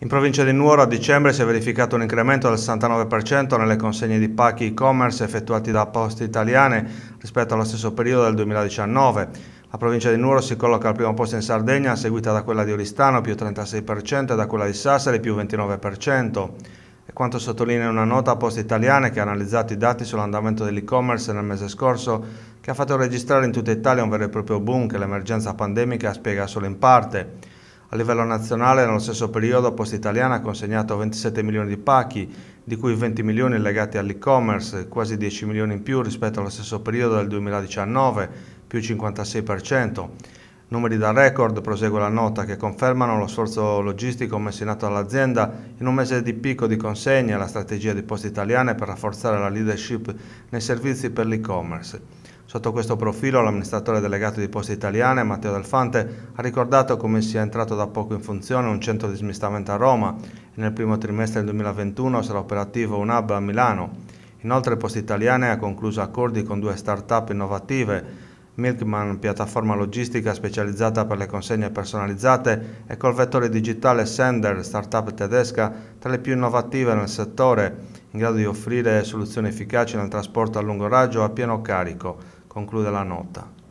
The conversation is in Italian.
In provincia di Nuoro a dicembre si è verificato un incremento del 69% nelle consegne di pacchi e-commerce effettuati da poste italiane rispetto allo stesso periodo del 2019. La provincia di Nuoro si colloca al primo posto in Sardegna, seguita da quella di Oristano più 36% e da quella di Sassari più 29%. È quanto sottolinea una nota a poste italiane che ha analizzato i dati sull'andamento dell'e-commerce nel mese scorso, che ha fatto registrare in tutta Italia un vero e proprio boom che l'emergenza pandemica spiega solo in parte. A livello nazionale, nello stesso periodo, Posta Italiana ha consegnato 27 milioni di pacchi, di cui 20 milioni legati all'e-commerce, quasi 10 milioni in più rispetto allo stesso periodo del 2019, più 56%. Numeri da record, prosegue la nota, che confermano lo sforzo logistico messo in atto dall'azienda in un mese di picco di consegne e la strategia di Poste Italiana per rafforzare la leadership nei servizi per l'e-commerce. Sotto questo profilo l'amministratore delegato di Poste Italiane, Matteo Delfante, ha ricordato come sia entrato da poco in funzione un centro di smistamento a Roma e nel primo trimestre del 2021 sarà operativo un hub a Milano. Inoltre Poste Italiane ha concluso accordi con due start-up innovative Milkman, piattaforma logistica specializzata per le consegne personalizzate, e col vettore digitale Sender, startup tedesca tra le più innovative nel settore, in grado di offrire soluzioni efficaci nel trasporto a lungo raggio a pieno carico conclude la nota.